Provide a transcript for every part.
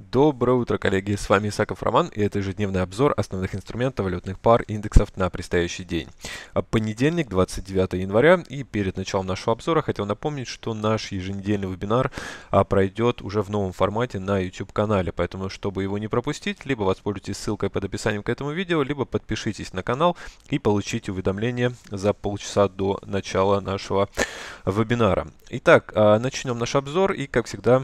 Доброе утро, коллеги! С вами Исаков Роман и это ежедневный обзор основных инструментов валютных пар индексов на предстоящий день. А понедельник, 29 января и перед началом нашего обзора хотел напомнить, что наш еженедельный вебинар а, пройдет уже в новом формате на YouTube-канале, поэтому, чтобы его не пропустить, либо воспользуйтесь ссылкой под описанием к этому видео, либо подпишитесь на канал и получите уведомление за полчаса до начала нашего вебинара. Итак, а, начнем наш обзор и, как всегда,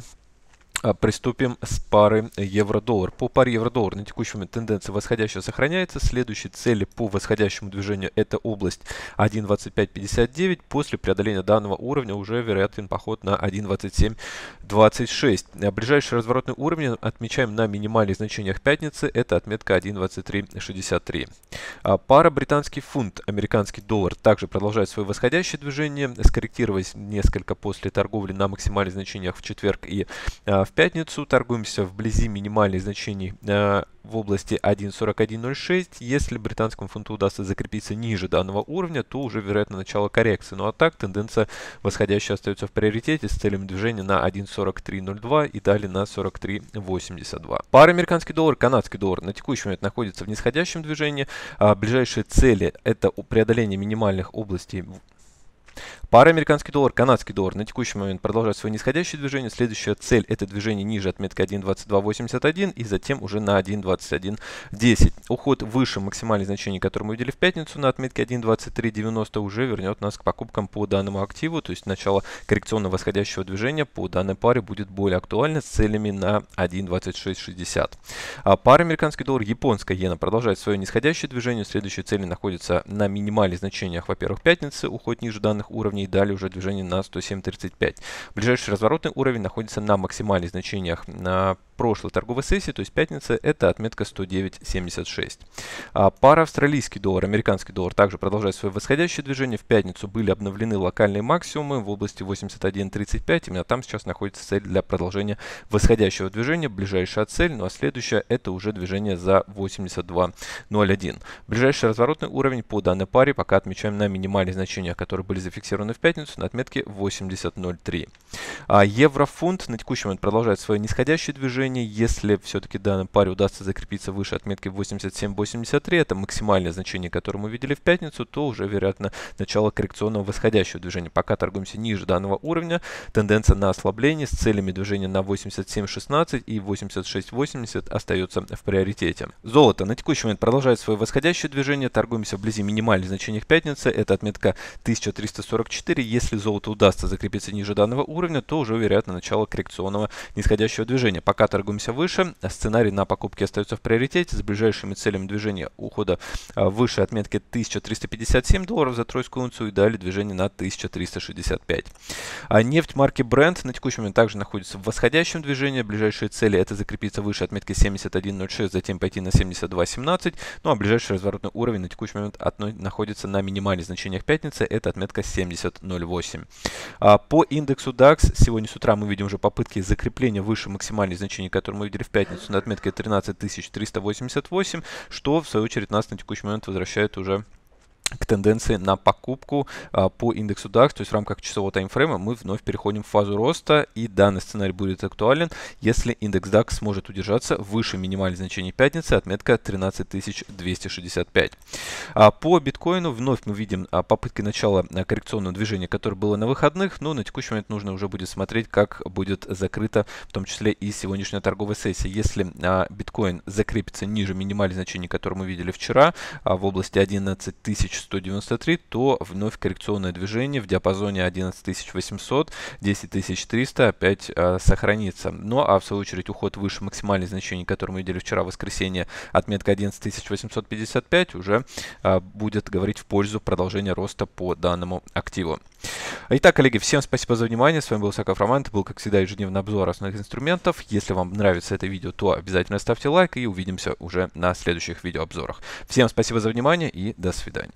а, приступим с пары евро-доллар. По паре евро-доллар на текущий момент тенденция восходящая сохраняется. Следующие цели по восходящему движению это область 1.2559. После преодоления данного уровня уже вероятен поход на 1.2726. Ближайший разворотный уровень отмечаем на минимальных значениях пятницы. Это отметка 1.2363. А, пара британский фунт, американский доллар также продолжает свое восходящее движение, скорректировалось несколько после торговли на максимальных значениях в четверг и а, в пятницу торгуемся вблизи минимальных значений э, в области 1.4106. Если британскому фунту удастся закрепиться ниже данного уровня, то уже вероятно начало коррекции. Ну а так тенденция восходящая остается в приоритете с целями движения на 1.4302 и далее на 43.82. Пара американский доллар, канадский доллар на текущий момент находится в нисходящем движении. А ближайшие цели это преодоление минимальных областей Пара американский доллар, канадский доллар на текущий момент продолжает свое нисходящее движение. Следующая цель – это движение ниже отметки 1.2281 и затем уже на 1.2110. Уход выше максимальных значений, которые мы видели в пятницу на отметке 1.2390 уже вернет нас к покупкам по данному активу, то есть начало коррекционно восходящего движения по данной паре будет более актуально с целями на 1.2660. А пара американский доллар, японская иена продолжает свое нисходящее движение. Следующие цели находятся на минимальных значениях, во-первых, пятницы, уход ниже данных уровней, уровне и далее уже движение на 107.35. Ближайший разворотный уровень находится на максимальных значениях на прошлой торговой сессии, то есть пятница, это отметка 109.76. А пара австралийский доллар, американский доллар также продолжает свое восходящее движение. В пятницу были обновлены локальные максимумы в области 81.35. Именно там сейчас находится цель для продолжения восходящего движения. Ближайшая цель, ну а следующая это уже движение за 82.01. Ближайший разворотный уровень по данной паре пока отмечаем на минимальные значения, которые были зафиксированы в пятницу на отметке 80.03. А еврофунт на текущий момент продолжает свое нисходящее движение движение. Если все-таки данной паре удастся закрепиться выше отметки 87.83, это максимальное значение, которое мы видели в пятницу, то уже, вероятно, начало коррекционного восходящего движения. Пока торгуемся ниже данного уровня, тенденция на ослабление с целями движения на 87.16 и 86.80 остается в приоритете. Золото на текущий момент продолжает свое восходящее движение, торгуемся вблизи минимальных значений пятницы, это отметка 1344. Если золото удастся закрепиться ниже данного уровня, то уже, вероятно, начало коррекционного нисходящего движения. Пока торгуемся выше. Сценарий на покупки остается в приоритете с ближайшими целями движения ухода а, выше отметки 1357 долларов за тройскую унцию и далее движение на 1365. А нефть марки Brent на текущий момент также находится в восходящем движении. Ближайшие цели это закрепиться выше отметки 71.06, затем пойти на 72.17. Ну а ближайший разворотный уровень на текущий момент находится на минимальных значениях пятницы, это отметка 70.08. А по индексу DAX сегодня с утра мы видим уже попытки закрепления выше максимальных значений значение, которое мы видели в пятницу на отметке 13388, что в свою очередь нас на текущий момент возвращает уже к тенденции на покупку а, по индексу DAX, то есть в рамках часового таймфрейма мы вновь переходим в фазу роста, и данный сценарий будет актуален, если индекс DAX сможет удержаться выше минимальной значения пятницы, отметка 13265. А, по биткоину вновь мы видим а, попытки начала а, коррекционного движения, которое было на выходных, но на текущий момент нужно уже будет смотреть, как будет закрыта в том числе и сегодняшняя торговая сессия. Если а, биткоин закрепится ниже минимальной значения, которые мы видели вчера, а, в области 11 тысяч 11193, то вновь коррекционное движение в диапазоне 11800, 10300 опять э, сохранится. Ну а в свою очередь уход выше максимальных значений, которые мы видели вчера в воскресенье, отметка 11855 уже э, будет говорить в пользу продолжения роста по данному активу. Итак, коллеги, всем спасибо за внимание. С вами был Саков Роман. Это был, как всегда, ежедневный обзор основных инструментов. Если вам нравится это видео, то обязательно ставьте лайк и увидимся уже на следующих видеообзорах. Всем спасибо за внимание и до свидания.